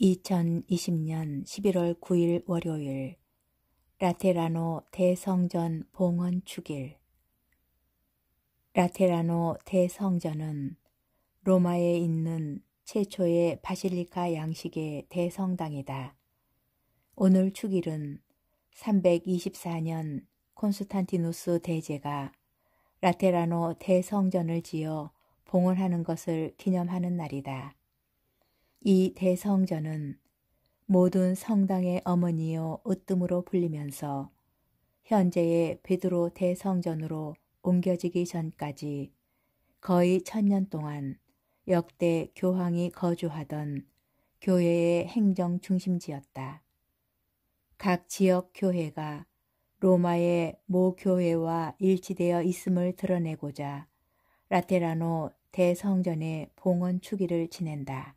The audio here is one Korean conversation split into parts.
2020년 11월 9일 월요일 라테라노 대성전 봉헌 축일 라테라노 대성전은 로마에 있는 최초의 바실리카 양식의 대성당이다. 오늘 축일은 324년 콘스탄티누스 대제가 라테라노 대성전을 지어 봉헌하는 것을 기념하는 날이다. 이 대성전은 모든 성당의 어머니요 으뜸으로 불리면서 현재의 베드로 대성전으로 옮겨지기 전까지 거의 천년 동안 역대 교황이 거주하던 교회의 행정 중심지였다. 각 지역 교회가 로마의 모 교회와 일치되어 있음을 드러내고자 라테라노 대성전의 봉헌 추기를 지낸다.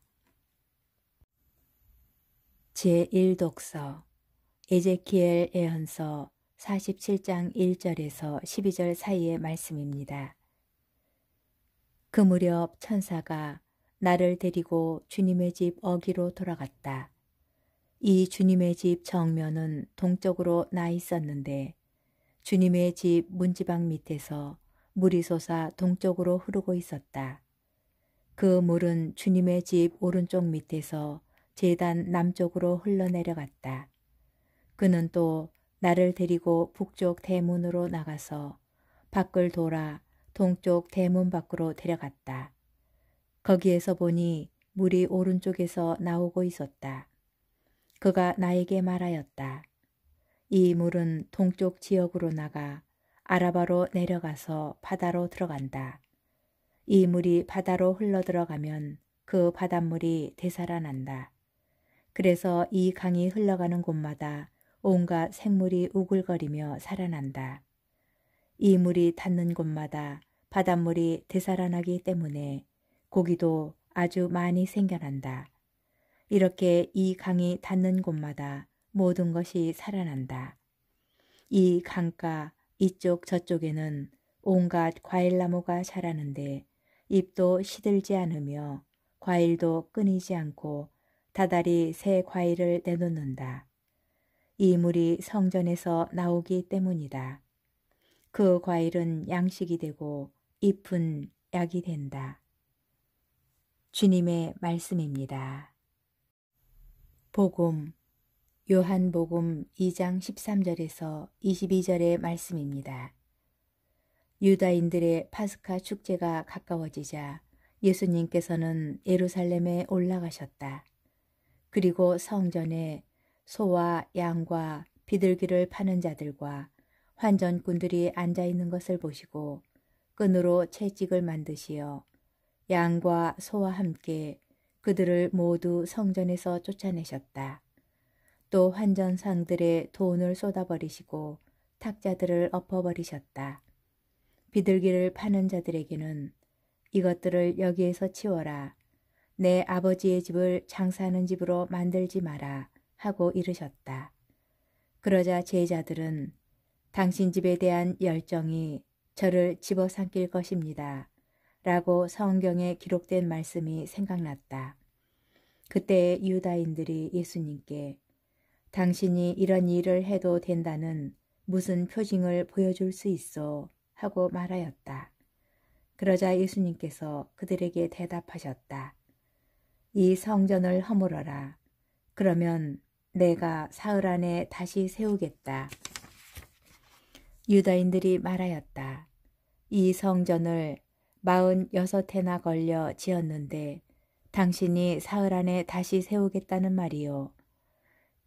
제1독서 에제키엘 예언서 47장 1절에서 12절 사이의 말씀입니다. 그 무렵 천사가 나를 데리고 주님의 집 어기로 돌아갔다. 이 주님의 집 정면은 동쪽으로 나 있었는데 주님의 집 문지방 밑에서 물이 솟아 동쪽으로 흐르고 있었다. 그 물은 주님의 집 오른쪽 밑에서 재단 남쪽으로 흘러내려갔다. 그는 또 나를 데리고 북쪽 대문으로 나가서 밖을 돌아 동쪽 대문 밖으로 데려갔다. 거기에서 보니 물이 오른쪽에서 나오고 있었다. 그가 나에게 말하였다. 이 물은 동쪽 지역으로 나가 아라바로 내려가서 바다로 들어간다. 이 물이 바다로 흘러들어가면 그 바닷물이 되살아난다. 그래서 이 강이 흘러가는 곳마다 온갖 생물이 우글거리며 살아난다. 이 물이 닿는 곳마다 바닷물이 되살아나기 때문에 고기도 아주 많이 생겨난다. 이렇게 이 강이 닿는 곳마다 모든 것이 살아난다. 이 강가 이쪽 저쪽에는 온갖 과일나무가 자라는데 잎도 시들지 않으며 과일도 끊이지 않고 다달이 새 과일을 내놓는다. 이 물이 성전에서 나오기 때문이다. 그 과일은 양식이 되고 잎은 약이 된다. 주님의 말씀입니다. 복음 요한복음 2장 13절에서 22절의 말씀입니다. 유다인들의 파스카 축제가 가까워지자 예수님께서는 예루살렘에 올라가셨다. 그리고 성전에 소와 양과 비둘기를 파는 자들과 환전꾼들이 앉아 있는 것을 보시고 끈으로 채찍을 만드시어 양과 소와 함께 그들을 모두 성전에서 쫓아내셨다. 또 환전상들의 돈을 쏟아버리시고 탁자들을 엎어버리셨다. 비둘기를 파는 자들에게는 이것들을 여기에서 치워라. 내 아버지의 집을 장사하는 집으로 만들지 마라 하고 이르셨다. 그러자 제자들은 당신 집에 대한 열정이 저를 집어삼킬 것입니다. 라고 성경에 기록된 말씀이 생각났다. 그때 유다인들이 예수님께 당신이 이런 일을 해도 된다는 무슨 표징을 보여줄 수 있어 하고 말하였다. 그러자 예수님께서 그들에게 대답하셨다. 이 성전을 허물어라. 그러면 내가 사흘 안에 다시 세우겠다. 유다인들이 말하였다. 이 성전을 마흔 여섯 해나 걸려 지었는데 당신이 사흘 안에 다시 세우겠다는 말이요.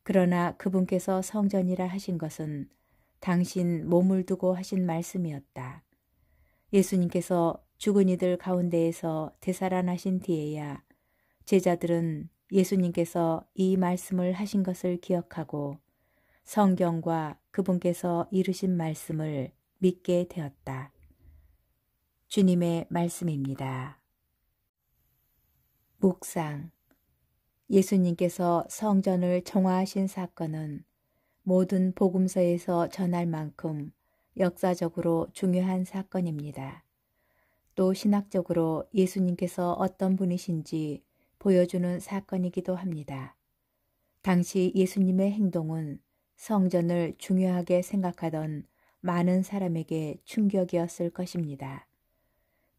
그러나 그분께서 성전이라 하신 것은 당신 몸을 두고 하신 말씀이었다. 예수님께서 죽은 이들 가운데에서 되살아나신 뒤에야 제자들은 예수님께서 이 말씀을 하신 것을 기억하고 성경과 그분께서 이루신 말씀을 믿게 되었다. 주님의 말씀입니다. 묵상 예수님께서 성전을 정화하신 사건은 모든 복음서에서 전할 만큼 역사적으로 중요한 사건입니다. 또 신학적으로 예수님께서 어떤 분이신지 보여주는 사건이기도 합니다. 당시 예수님의 행동은 성전을 중요하게 생각하던 많은 사람에게 충격이었을 것입니다.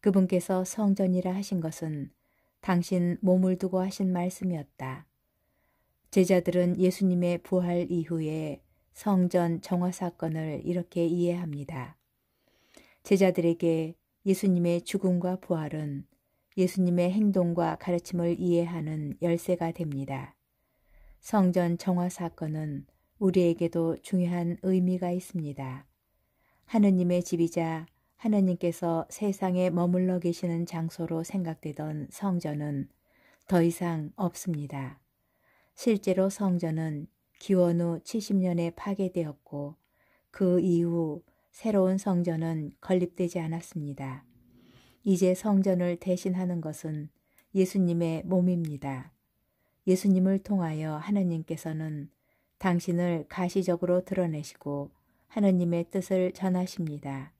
그분께서 성전이라 하신 것은 당신 몸을 두고 하신 말씀이었다. 제자들은 예수님의 부활 이후에 성전 정화 사건을 이렇게 이해합니다. 제자들에게 예수님의 죽음과 부활은 예수님의 행동과 가르침을 이해하는 열쇠가 됩니다. 성전 정화 사건은 우리에게도 중요한 의미가 있습니다. 하느님의 집이자 하느님께서 세상에 머물러 계시는 장소로 생각되던 성전은 더 이상 없습니다. 실제로 성전은 기원 후 70년에 파괴되었고 그 이후 새로운 성전은 건립되지 않았습니다. 이제 성전을 대신하는 것은 예수님의 몸입니다. 예수님을 통하여 하느님께서는 당신을 가시적으로 드러내시고 하느님의 뜻을 전하십니다.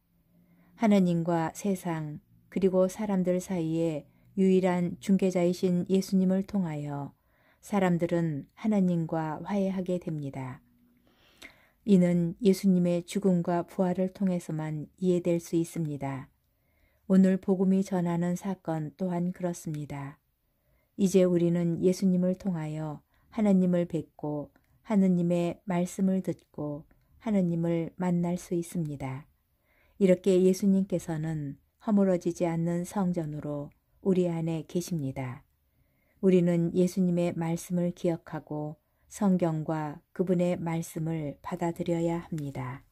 하느님과 세상 그리고 사람들 사이에 유일한 중개자이신 예수님을 통하여 사람들은 하느님과 화해하게 됩니다. 이는 예수님의 죽음과 부활을 통해서만 이해될 수 있습니다. 오늘 복음이 전하는 사건 또한 그렇습니다. 이제 우리는 예수님을 통하여 하느님을 뵙고 하느님의 말씀을 듣고 하느님을 만날 수 있습니다. 이렇게 예수님께서는 허물어지지 않는 성전으로 우리 안에 계십니다. 우리는 예수님의 말씀을 기억하고 성경과 그분의 말씀을 받아들여야 합니다.